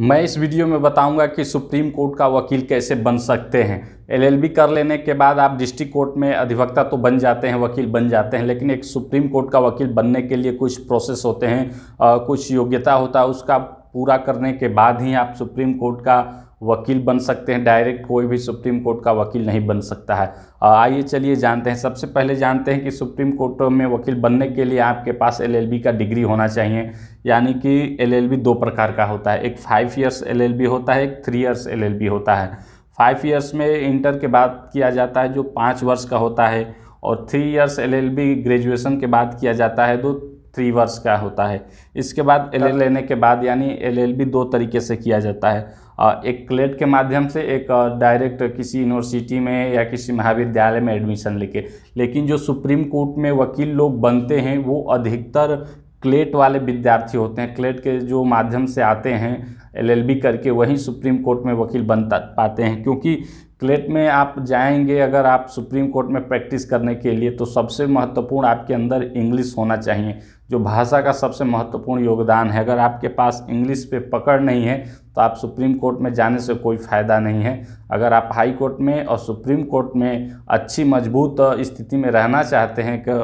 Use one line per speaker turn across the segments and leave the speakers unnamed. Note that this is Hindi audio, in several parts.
मैं इस वीडियो में बताऊंगा कि सुप्रीम कोर्ट का वकील कैसे बन सकते हैं एलएलबी कर लेने के बाद आप डिस्ट्रिक्ट कोर्ट में अधिवक्ता तो बन जाते हैं वकील बन जाते हैं लेकिन एक सुप्रीम कोर्ट का वकील बनने के लिए कुछ प्रोसेस होते हैं आ, कुछ योग्यता होता है उसका पूरा करने के बाद ही आप सुप्रीम कोर्ट का वकील बन सकते हैं डायरेक्ट कोई भी सुप्रीम कोर्ट का वकील नहीं बन सकता है आइए चलिए जानते हैं सबसे पहले जानते हैं कि सुप्रीम कोर्ट में वकील बनने के लिए आपके पास एलएलबी का डिग्री होना चाहिए यानी कि एलएलबी दो प्रकार का होता है एक फाइव ईयर्स एलएलबी होता है एक थ्री ईयर्स एलएलबी होता है फाइव ईयर्स में इंटर के बाद किया जाता है जो पाँच वर्ष का होता है और थ्री ईयर्स एलएलबी ग्रेजुएशन के बाद किया जाता है तो थ्री वर्ष का होता है इसके बाद एल एल हाँ। लेने के बाद यानी एल एल बी दो तरीके से किया जाता है एक क्लेट के माध्यम से एक डायरेक्ट किसी यूनिवर्सिटी में या किसी महाविद्यालय में एडमिशन लेके लेकिन जो सुप्रीम कोर्ट में वकील लोग बनते हैं वो अधिकतर क्लेट वाले विद्यार्थी होते हैं क्लेट के जो माध्यम से आते हैं एलएलबी करके वहीं सुप्रीम कोर्ट में वकील बन पाते हैं क्योंकि क्लेट में आप जाएंगे अगर आप सुप्रीम कोर्ट में प्रैक्टिस करने के लिए तो सबसे महत्वपूर्ण आपके अंदर इंग्लिश होना चाहिए जो भाषा का सबसे महत्वपूर्ण योगदान है अगर आपके पास इंग्लिश पे पकड़ नहीं है तो आप सुप्रीम कोर्ट में जाने से कोई फ़ायदा नहीं है अगर आप हाई कोर्ट में और सुप्रीम कोर्ट में अच्छी मजबूत स्थिति में रहना चाहते हैं कि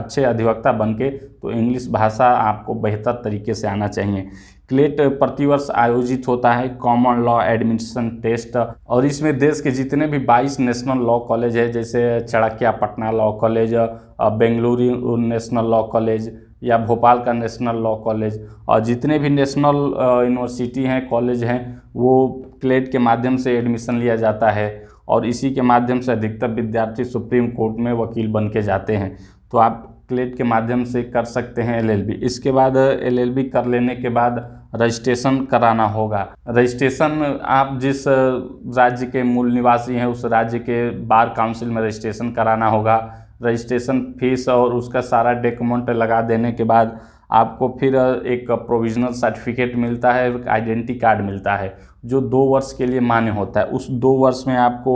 अच्छे अधिवक्ता बन के तो इंग्लिश भाषा आपको बेहतर तरीके से आना चाहिए क्लेट प्रतिवर्ष आयोजित होता है कॉमन लॉ एडमिशन टेस्ट और इसमें देश के जितने भी 22 नेशनल लॉ कॉलेज है जैसे चड़किया Patna law college Bengaluru national law college या भोपाल का नेशनल लॉ कॉलेज और जितने भी नेशनल यूनिवर्सिटी हैं कॉलेज हैं वो क्लेट के माध्यम से एडमिशन लिया जाता है और इसी के माध्यम से अधिकतर विद्यार्थी सुप्रीम कोर्ट में वकील बन के जाते हैं तो आप क्लेट के माध्यम से कर सकते हैं एलएलबी इसके बाद एलएलबी कर लेने के बाद रजिस्ट्रेशन कराना होगा रजिस्ट्रेशन आप जिस राज्य के मूल निवासी हैं उस राज्य के बार काउंसिल में रजिस्ट्रेशन कराना होगा रजिस्ट्रेशन फीस और उसका सारा डॉक्यूमेंट लगा देने के बाद आपको फिर एक प्रोविजनल सर्टिफिकेट मिलता है एक आइडेंटिटी कार्ड मिलता है जो दो वर्ष के लिए मान्य होता है उस दो वर्ष में आपको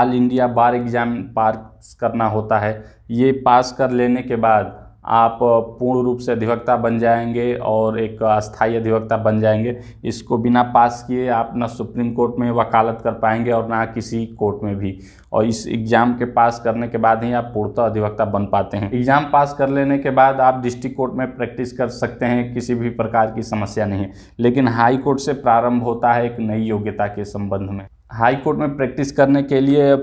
all India bar exam pass करना होता है ये पास कर लेने के बाद आप पूर्ण रूप से अधिवक्ता बन जाएंगे और एक अस्थाई अधिवक्ता बन जाएंगे इसको बिना पास किए आप ना सुप्रीम कोर्ट में वकालत कर पाएंगे और ना किसी कोर्ट में भी और इस एग्ज़ाम के पास करने के बाद ही आप पूर्णतः अधिवक्ता बन पाते हैं एग्ज़ाम पास कर लेने के बाद आप डिस्ट्रिक्ट कोर्ट में प्रैक्टिस कर सकते हैं किसी भी प्रकार की समस्या नहीं है लेकिन हाई कोर्ट से प्रारंभ होता है एक नई योग्यता के संबंध में हाई कोर्ट में प्रैक्टिस करने के लिए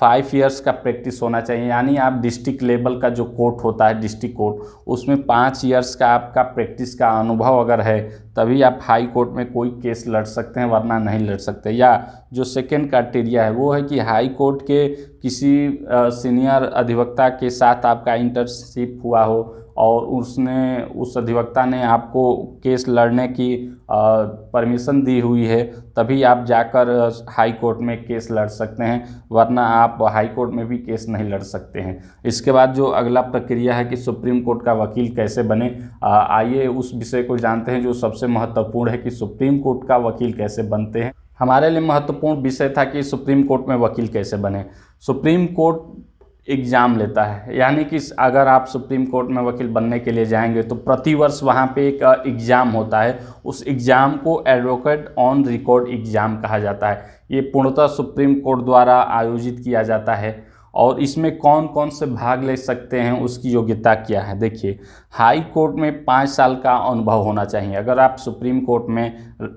फाइव ईयर्स का प्रैक्टिस होना चाहिए यानी आप डिस्ट्रिक्ट लेवल का जो कोर्ट होता है डिस्ट्रिक्ट कोर्ट उसमें पाँच ईयर्स का आपका प्रैक्टिस का अनुभव अगर है तभी आप हाई कोर्ट में कोई केस लड़ सकते हैं वरना नहीं लड़ सकते या जो सेकेंड क्राइटेरिया है वो है कि हाई कोर्ट के किसी सीनियर अधिवक्ता के साथ आपका इंटर्नशिप हुआ हो और उसने उस अधिवक्ता ने आपको केस लड़ने की परमिशन दी हुई है तभी आप जाकर हाई कोर्ट में केस लड़ सकते हैं वरना आप हाई कोर्ट में भी केस नहीं लड़ सकते हैं इसके बाद जो अगला प्रक्रिया है कि सुप्रीम कोर्ट का वकील कैसे बने आइए उस विषय को जानते हैं जो सबसे महत्वपूर्ण है कि सुप्रीम कोर्ट का वकील कैसे बनते हैं हमारे लिए महत्वपूर्ण विषय था कि सुप्रीम कोर्ट में वकील कैसे बने सुप्रीम कोर्ट एग्ज़ाम लेता है यानी कि अगर आप सुप्रीम कोर्ट में वकील बनने के लिए जाएंगे तो प्रतिवर्ष वहाँ पे एक एग्ज़ाम होता है उस एग्ज़ाम को एडवोकेट ऑन रिकॉर्ड एग्ज़ाम कहा जाता है ये पूर्णतः सुप्रीम कोर्ट द्वारा आयोजित किया जाता है और इसमें कौन कौन से भाग ले सकते हैं उसकी योग्यता क्या है देखिए हाई कोर्ट में पाँच साल का अनुभव होना चाहिए अगर आप सुप्रीम कोर्ट में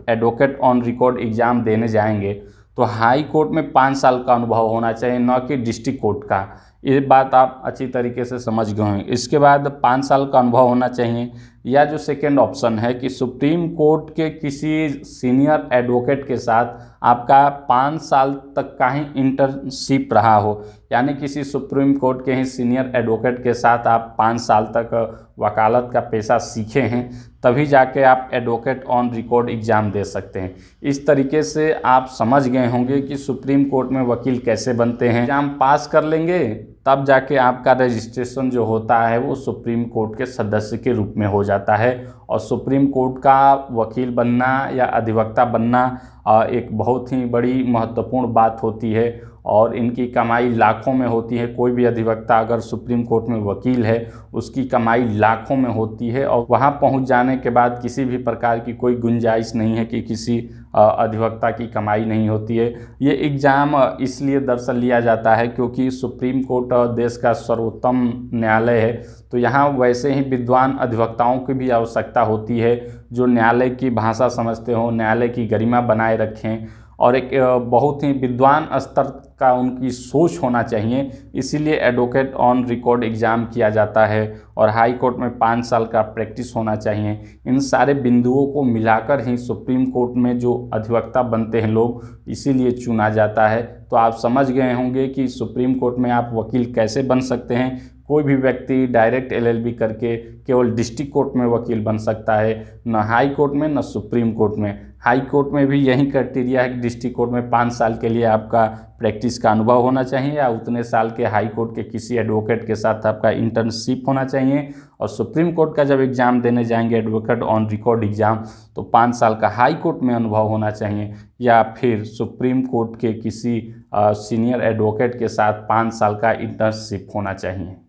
एडवोकेट ऑन रिकॉर्ड एग्ज़ाम देने जाएंगे तो हाई कोर्ट में पाँच साल का अनुभव होना चाहिए न कि डिस्ट्रिक्ट कोर्ट का ये बात आप अच्छी तरीके से समझ गए हैं इसके बाद पाँच साल का अनुभव होना चाहिए या जो सेकेंड ऑप्शन है कि सुप्रीम कोर्ट के किसी सीनियर एडवोकेट के साथ आपका पाँच साल तक का ही इंटर्नशिप रहा हो यानी किसी सुप्रीम कोर्ट के ही सीनियर एडवोकेट के साथ आप पाँच साल तक वकालत का पेशा सीखे हैं तभी जाके आप एडवोकेट ऑन रिकॉर्ड एग्ज़ाम दे सकते हैं इस तरीके से आप समझ गए होंगे कि सुप्रीम कोर्ट में वकील कैसे बनते हैं एग्ज़ाम पास कर लेंगे तब जाके आपका रजिस्ट्रेशन जो होता है वो सुप्रीम कोर्ट के सदस्य के रूप में हो जाता है और सुप्रीम कोर्ट का वकील बनना या अधिवक्ता बनना एक बहुत ही बड़ी महत्वपूर्ण बात होती है और इनकी कमाई लाखों में होती है कोई भी अधिवक्ता अगर सुप्रीम कोर्ट में वकील है उसकी कमाई लाखों में होती है और वहाँ पहुँच जाने के बाद किसी भी प्रकार की कोई गुंजाइश नहीं है कि किसी अधिवक्ता की कमाई नहीं होती है ये एग्ज़ाम इसलिए दरअसल लिया जाता है क्योंकि सुप्रीम कोर्ट देश का सर्वोत्तम न्यायालय है तो यहाँ वैसे ही विद्वान अधिवक्ताओं की भी आवश्यकता होती है जो न्यायालय की भाषा समझते हों न्यायालय की गरिमा बनाए रखें और एक बहुत ही विद्वान स्तर का उनकी सोच होना चाहिए इसीलिए एडवोकेट ऑन रिकॉर्ड एग्ज़ाम किया जाता है और हाई कोर्ट में पाँच साल का प्रैक्टिस होना चाहिए इन सारे बिंदुओं को मिलाकर ही सुप्रीम कोर्ट में जो अधिवक्ता बनते हैं लोग इसीलिए चुना जाता है तो आप समझ गए होंगे कि सुप्रीम कोर्ट में आप वकील कैसे बन सकते हैं कोई भी व्यक्ति डायरेक्ट एलएलबी करके केवल डिस्ट्रिक्ट कोर्ट में वकील बन सकता है न हाई कोर्ट में न सुप्रीम कोर्ट में हाई कोर्ट में भी यही क्राइटेरिया है कि डिस्ट्रिक्ट कोर्ट में पाँच साल के लिए आपका प्रैक्टिस का अनुभव होना चाहिए या उतने साल के हाई कोर्ट के किसी एडवोकेट के साथ आपका इंटर्नशिप होना चाहिए और सुप्रीम कोर्ट का जब एग्ज़ाम देने जाएंगे एडवोकेट ऑन रिकॉर्ड एग्ज़ाम तो पाँच साल का हाई कोर्ट में अनुभव होना चाहिए या फिर सुप्रीम कोर्ट के किसी सीनियर एडवोकेट के साथ पाँच साल का इंटर्नशिप होना चाहिए